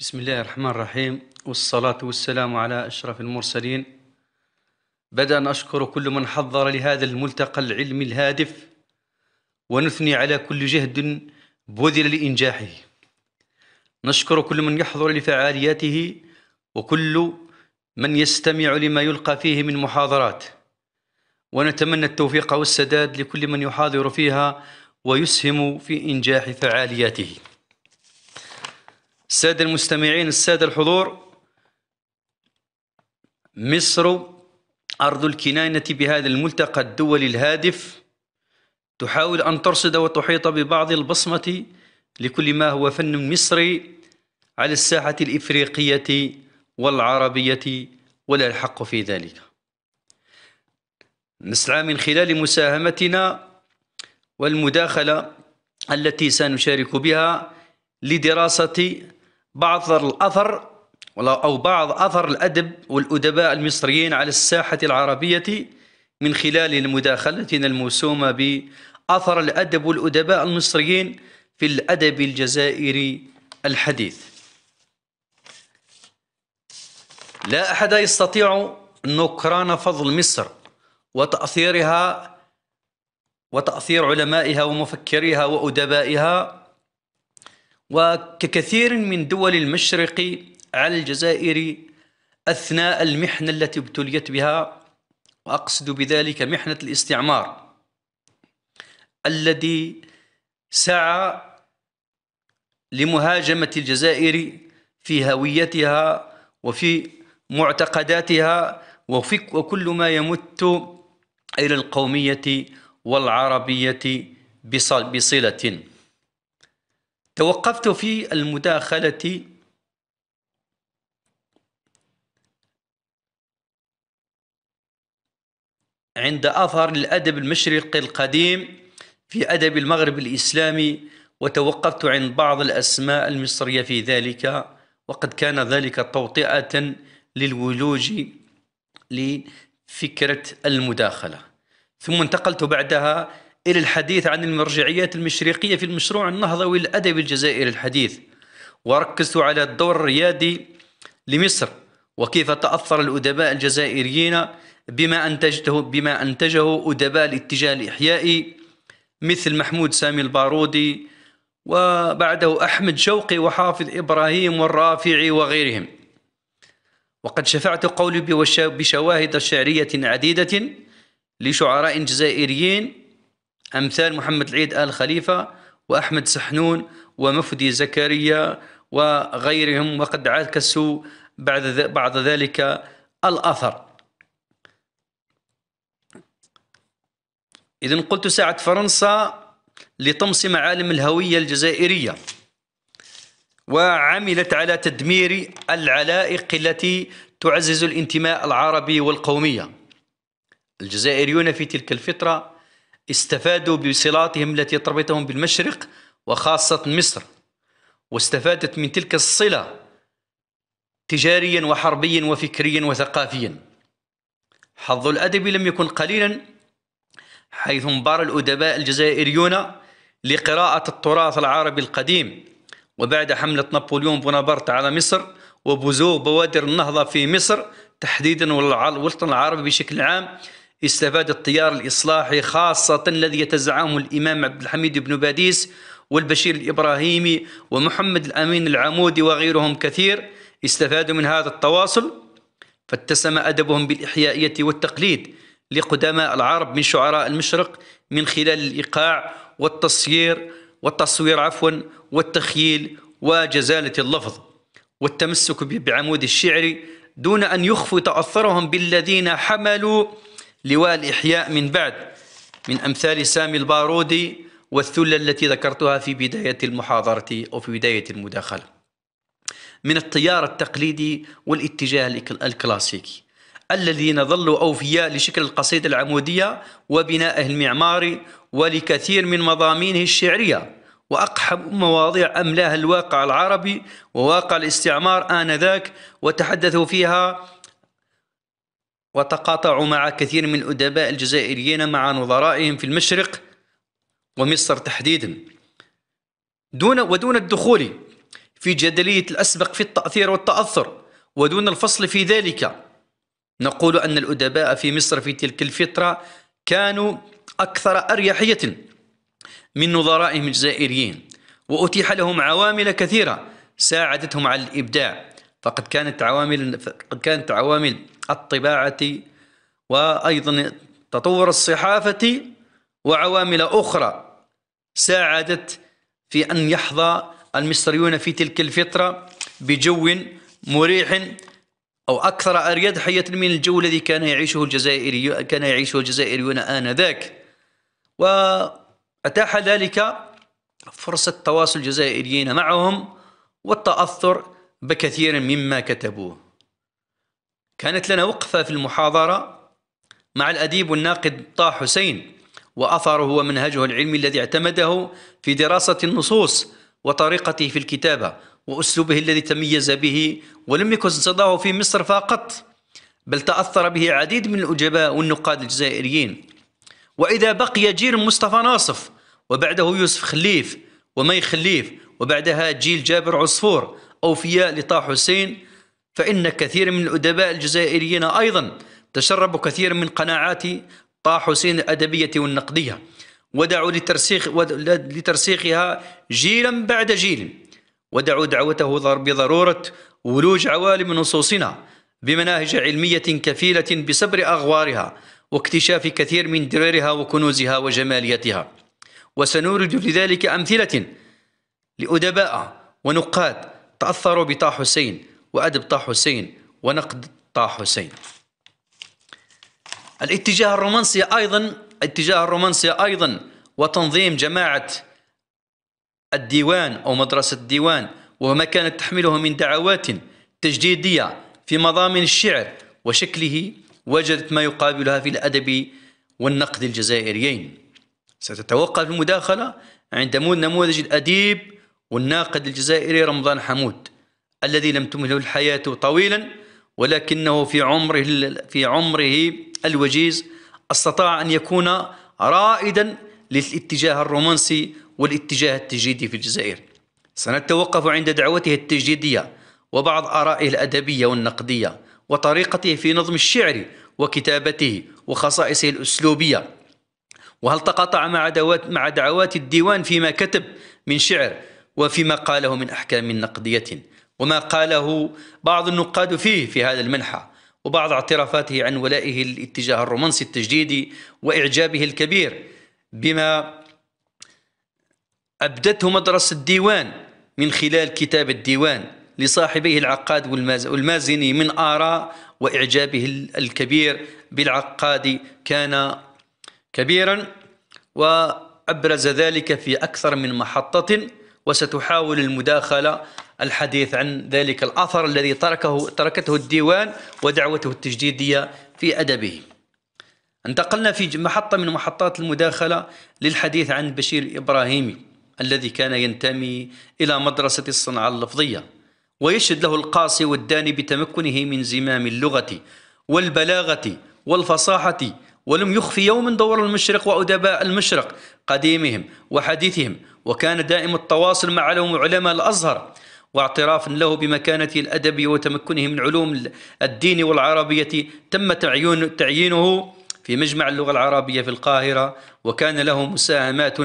بسم الله الرحمن الرحيم والصلاة والسلام على أشرف المرسلين بدأ أن أشكر كل من حضر لهذا الملتقى العلمي الهادف ونثني على كل جهد بذل لإنجاحه نشكر كل من يحضر لفعالياته وكل من يستمع لما يلقى فيه من محاضرات ونتمنى التوفيق والسداد لكل من يحاضر فيها ويسهم في إنجاح فعالياته السادة المستمعين السادة الحضور مصر أرض الكنانة بهذا الملتقى الدولي الهادف تحاول أن ترصد وتحيط ببعض البصمة لكل ما هو فن مصري على الساحة الإفريقية والعربية ولا الحق في ذلك نسعى من خلال مساهمتنا والمداخلة التي سنشارك بها لدراسة بعض الأثر أو بعض أثر الأدب والأدباء المصريين على الساحة العربية من خلال مداخلتنا الموسومة بأثر الأدب والأدباء المصريين في الأدب الجزائري الحديث لا أحد يستطيع نكران فضل مصر وتأثيرها وتأثير علمائها ومفكريها وأدبائها وككثير من دول المشرق على الجزائر أثناء المحنة التي ابتليت بها وأقصد بذلك محنة الاستعمار الذي سعى لمهاجمة الجزائر في هويتها وفي معتقداتها وفي وكل ما يمت إلى القومية والعربية بصلة توقفت في المداخلة عند أثر الأدب المشرقي القديم في أدب المغرب الإسلامي وتوقفت عند بعض الأسماء المصرية في ذلك وقد كان ذلك توطئة للولوج لفكرة المداخلة ثم انتقلت بعدها إلى الحديث عن المرجعيات المشرقية في المشروع النهضوي الأدبي الجزائري الحديث وركزت على الدور الريادي لمصر وكيف تأثر الأدباء الجزائريين بما أنتجته بما أنتجه أدباء الاتجاه الإحيائي مثل محمود سامي البارودي وبعده أحمد شوقي وحافظ إبراهيم والرافعي وغيرهم وقد شفعت قولي بشواهد شعرية عديدة لشعراء جزائريين أمثال محمد العيد آل خليفة وأحمد سحنون ومفدي زكريا وغيرهم وقد عكسوا بعد بعد ذلك الأثر إذا قلت ساعة فرنسا لطمس معالم الهوية الجزائرية وعملت على تدمير العلائق التي تعزز الانتماء العربي والقومية الجزائريون في تلك الفترة استفادوا بصلاتهم التي تربطهم بالمشرق وخاصة مصر واستفادت من تلك الصلة تجاريا وحربيا وفكريا وثقافيا حظ الأدب لم يكن قليلا حيث انبار الأدباء الجزائريون لقراءة التراث العربي القديم وبعد حملة نابليون بونابرت على مصر وبزوغ بوادر النهضة في مصر تحديدا والوطن العربي بشكل عام استفاد التيار الإصلاحي خاصة الذي يتزعمه الإمام عبد الحميد بن باديس والبشير الإبراهيمي ومحمد الأمين العمودي وغيرهم كثير استفادوا من هذا التواصل فاتسم أدبهم بالإحيائية والتقليد لقدماء العرب من شعراء المشرق من خلال الإيقاع والتصير والتصوير عفوا والتخييل وجزالة اللفظ والتمسك بعمود الشعر دون أن يخفوا تأثرهم بالذين حملوا لواء الإحياء من بعد من أمثال سامي البارودي والثلة التي ذكرتها في بداية المحاضرة أو في بداية المداخلة من التيار التقليدي والاتجاه الكلاسيكي الذين ظلوا أوفياء لشكل القصيدة العمودية وبنائه المعماري ولكثير من مضامينه الشعرية وأقحم مواضيع أملاها الواقع العربي وواقع الاستعمار آنذاك وتحدثوا فيها وتقاطعوا مع كثير من الأدباء الجزائريين مع نظرائهم في المشرق ومصر تحديدا دون ودون الدخول في جدلية الأسبق في التأثير والتأثر ودون الفصل في ذلك نقول أن الأدباء في مصر في تلك الفترة كانوا أكثر أريحية من نظرائهم الجزائريين وأتيح لهم عوامل كثيرة ساعدتهم على الإبداع فقد كانت عوامل فقد كانت عوامل الطباعة وأيضا تطور الصحافة وعوامل أخرى ساعدت في أن يحظى المصريون في تلك الفترة بجو مريح أو أكثر أريد حية من الجو الذي كان يعيشه الجزائري كان يعيشه الجزائريون آنذاك وأتاح ذلك فرصة تواصل الجزائريين معهم والتأثر بكثير مما كتبوه كانت لنا وقفة في المحاضرة مع الأديب والناقد طه حسين وأثره ومنهجه العلمي الذي اعتمده في دراسة النصوص وطريقته في الكتابة وأسلوبه الذي تميز به ولم يكن صداه في مصر فقط بل تأثر به عديد من الأدباء والنقاد الجزائريين وإذا بقي جيل مصطفى ناصف وبعده يوسف خليف ومي خليف وبعدها جيل جابر عصفور أوفياء لطه حسين فإن كثير من الأدباء الجزائريين أيضا تشربوا كثيرا من قناعات طه حسين الأدبية والنقدية ودعوا لترسيخ لترسيخها جيلا بعد جيل ودعوا دعوته بضرورة ولوج عوالم نصوصنا بمناهج علمية كفيلة بسبر أغوارها واكتشاف كثير من دررها وكنوزها وجماليتها وسنورد لذلك أمثلة لأدباء ونقاد تأثروا بطه حسين وأدب طه حسين ونقد طه حسين الاتجاه الرومانسي أيضا اتجاه الرومانسي أيضا وتنظيم جماعة الديوان أو مدرسة الديوان وما كانت تحمله من دعوات تجديدية في مضامن الشعر وشكله وجدت ما يقابلها في الأدب والنقد الجزائريين ستتوقف المداخلة عند نموذج الأديب والناقد الجزائري رمضان حمود الذي لم تمهله الحياة طويلا ولكنه في عمره في عمره الوجيز استطاع أن يكون رائدا للاتجاه الرومانسي والاتجاه التجديدي في الجزائر سنتوقف عند دعوته التجديدية وبعض آرائه الأدبية والنقدية وطريقته في نظم الشعر وكتابته وخصائصه الأسلوبية وهل تقاطع مع دعوات مع دعوات الديوان فيما كتب من شعر وفيما قاله من أحكام نقدية وما قاله بعض النقاد فيه في هذا المنحى وبعض اعترافاته عن ولائه الاتجاه الرومانسي التجديدي وإعجابه الكبير بما أبدته مدرسة الديوان من خلال كتاب الديوان لصاحبيه العقاد والمازني من آراء وإعجابه الكبير بالعقاد كان كبيرا وأبرز ذلك في أكثر من محطة وستحاول المداخلة الحديث عن ذلك الأثر الذي تركه تركته الديوان ودعوته التجديدية في أدبه انتقلنا في محطة من محطات المداخلة للحديث عن بشير الإبراهيمي الذي كان ينتمي إلى مدرسة الصنعة اللفظية ويشهد له القاصي والداني بتمكنه من زمام اللغة والبلاغة والفصاحة ولم يخفي يوما دور المشرق وأدباء المشرق قديمهم وحديثهم وكان دائم التواصل مع علماء الأزهر واعترافا له بمكانته الأدبية وتمكنه من علوم الدين والعربية تم تعيين تعيينه في مجمع اللغة العربية في القاهرة وكان له مساهمات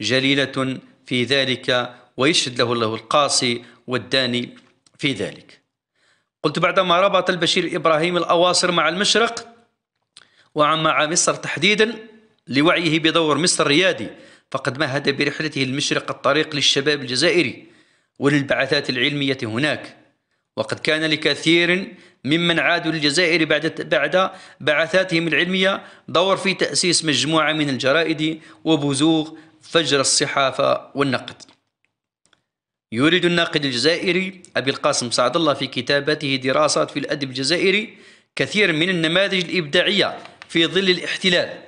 جليلة في ذلك ويشهد له الله القاصي والداني في ذلك قلت بعدما ربط البشير إبراهيم الأواصر مع المشرق ومع مصر تحديدا لوعيه بدور مصر الريادي فقد مهد برحلته المشرق الطريق للشباب الجزائري وللبعثات العلمية هناك وقد كان لكثير ممن عادوا للجزائر بعد بعد بعثاتهم العلمية دور في تأسيس مجموعة من الجرائد وبزوغ فجر الصحافة والنقد يريد الناقد الجزائري أبي القاسم سعد الله في كتابته دراسات في الأدب الجزائري كثير من النماذج الإبداعية في ظل الاحتلال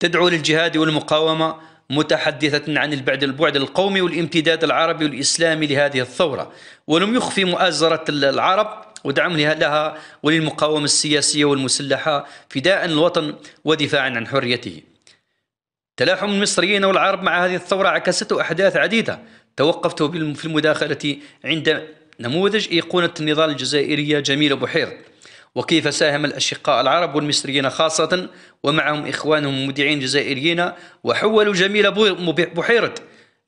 تدعو للجهاد والمقاومة متحدثة عن البعد البعد القومي والامتداد العربي والإسلامي لهذه الثورة ولم يخفي مؤازرة العرب ودعم لها وللمقاومة السياسية والمسلحة فداء الوطن ودفاعا عن حريته تلاحم المصريين والعرب مع هذه الثورة عكسته أحداث عديدة توقفت في المداخلة عند نموذج أيقونة النضال الجزائرية جميل بحير وكيف ساهم الأشقاء العرب والمصريين خاصة ومعهم إخوانهم المودعين الجزائريين وحولوا جميل بحيرة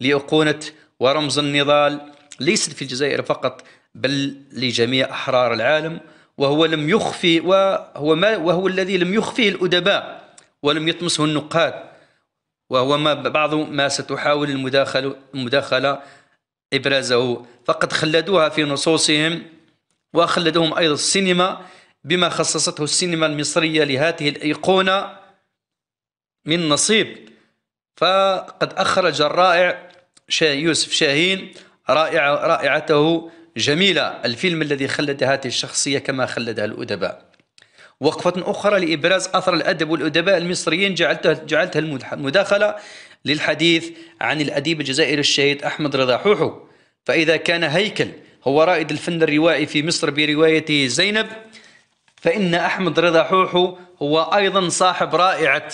لأقونة ورمز النضال ليست في الجزائر فقط بل لجميع أحرار العالم وهو لم يخفي وهو ما وهو الذي لم يخفيه الأدباء ولم يطمسه النقاد وهو ما بعض ما ستحاول المداخل المداخلة إبرازه فقد خلدوها في نصوصهم وخلدهم أيضا السينما بما خصصته السينما المصرية لهذه الأيقونة من نصيب فقد أخرج الرائع يوسف شاهين رائعة رائعته جميلة الفيلم الذي خلد هذه الشخصية كما خلدها الأدباء وقفة أخرى لإبراز أثر الأدب والأدباء المصريين جعلتها جعلتها المداخلة للحديث عن الأديب الجزائري الشهيد أحمد رضا حوحو فإذا كان هيكل هو رائد الفن الروائي في مصر بروايته زينب فإن أحمد رضا حوحو هو أيضا صاحب رائعة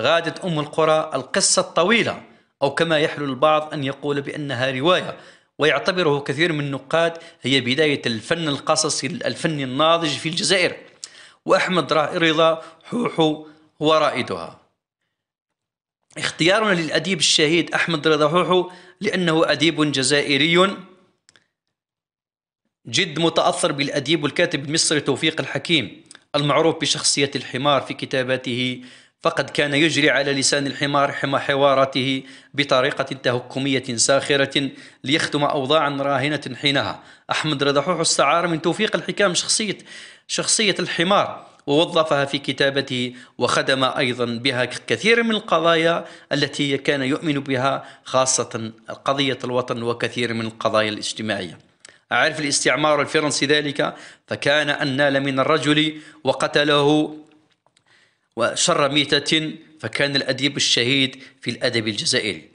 غادة أم القرى القصة الطويلة أو كما يحلو البعض أن يقول بأنها رواية ويعتبره كثير من النقاد هي بداية الفن القصصي الفني الناضج في الجزائر وأحمد رضا حوحو هو رائدها اختيارنا للأديب الشهيد أحمد رضا حوحو لأنه أديب جزائري جد متأثر بالأديب والكاتب المصري توفيق الحكيم المعروف بشخصية الحمار في كتاباته فقد كان يجري على لسان الحمار حما حواراته بطريقة تهكمية ساخرة ليختم أوضاعا راهنة حينها أحمد رضحوح استعار من توفيق الحكام شخصية شخصية الحمار ووظفها في كتابته وخدم أيضا بها كثير من القضايا التي كان يؤمن بها خاصة قضية الوطن وكثير من القضايا الاجتماعية أعرف الاستعمار الفرنسي ذلك فكان أن نال من الرجل وقتله وشر ميتة فكان الأديب الشهيد في الأدب الجزائري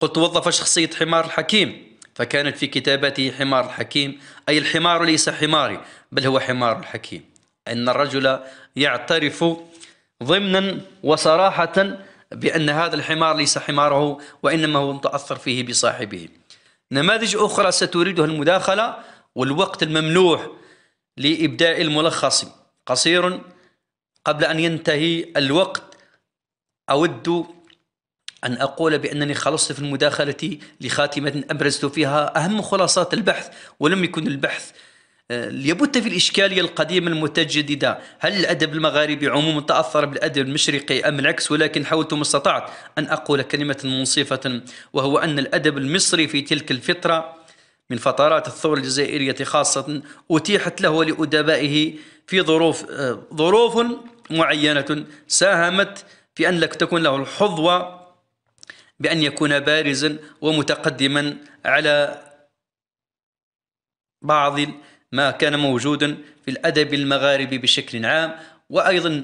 قلت وظف شخصية حمار الحكيم فكانت في كتاباته حمار الحكيم أي الحمار ليس حماري بل هو حمار الحكيم أن الرجل يعترف ضمنا وصراحة بأن هذا الحمار ليس حماره وإنما هو متأثر فيه بصاحبه نماذج أخرى ستريدها المداخلة والوقت الممنوح لإبداء الملخص قصير قبل أن ينتهي الوقت أود أن أقول بأنني خلصت في المداخلة لخاتمة أبرزت فيها أهم خلاصات البحث ولم يكن البحث آه، ليبت في الإشكالية القديمة المتجددة هل الأدب المغاربي عموما تأثر بالأدب المشرقي أم العكس ولكن حاولت ما استطعت أن أقول كلمة منصفة وهو أن الأدب المصري في تلك الفترة من فترات الثورة الجزائرية خاصة أتيحت له لأدبائه في ظروف آه، ظروف معينة ساهمت في أن لك تكون له الحظوة بأن يكون بارزا ومتقدما على بعض ما كان موجودا في الأدب المغاربي بشكل عام وأيضا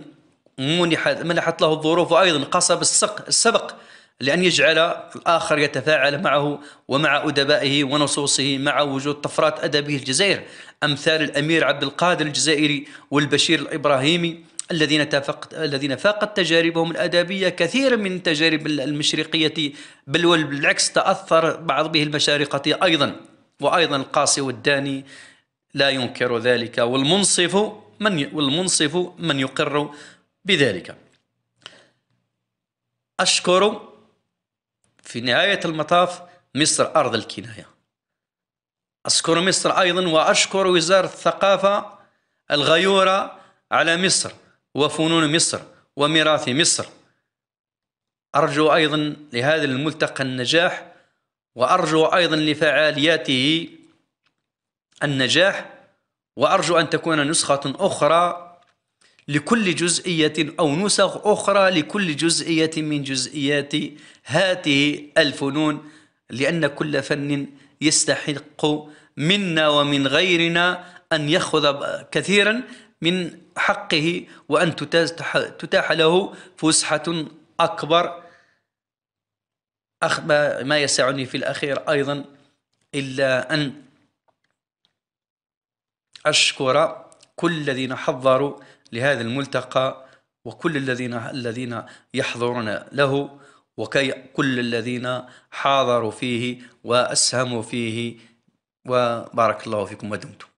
منحت, منحت له الظروف وأيضا قصب السق السبق لأن يجعل الآخر يتفاعل معه ومع أدبائه ونصوصه مع وجود طفرات أدبه الجزائر أمثال الأمير عبد القادر الجزائري والبشير الإبراهيمي الذين تفقت الذين فاقت تجاربهم الادبيه كثيرا من تجارب المشرقيه بل والعكس تاثر بعض به المشارقه ايضا وايضا القاصي والداني لا ينكر ذلك والمنصف من والمنصف من يقر بذلك أشكر في نهاية المطاف مصر أرض الكناية أشكر مصر أيضا وأشكر وزارة الثقافة الغيورة على مصر وفنون مصر وميراث مصر أرجو أيضا لهذا الملتقى النجاح وأرجو أيضا لفعالياته النجاح وأرجو أن تكون نسخة أخرى لكل جزئية أو نسخ أخرى لكل جزئية من جزئيات هذه الفنون لأن كل فن يستحق منا ومن غيرنا أن يأخذ كثيرا من حقه وأن تتاح له فسحة أكبر أخ ما يسعني في الأخير أيضا إلا أن أشكر كل الذين حضروا لهذا الملتقى وكل الذين الذين يحضرون له وكي كل الذين حاضروا فيه وأسهموا فيه وبارك الله فيكم ودمتم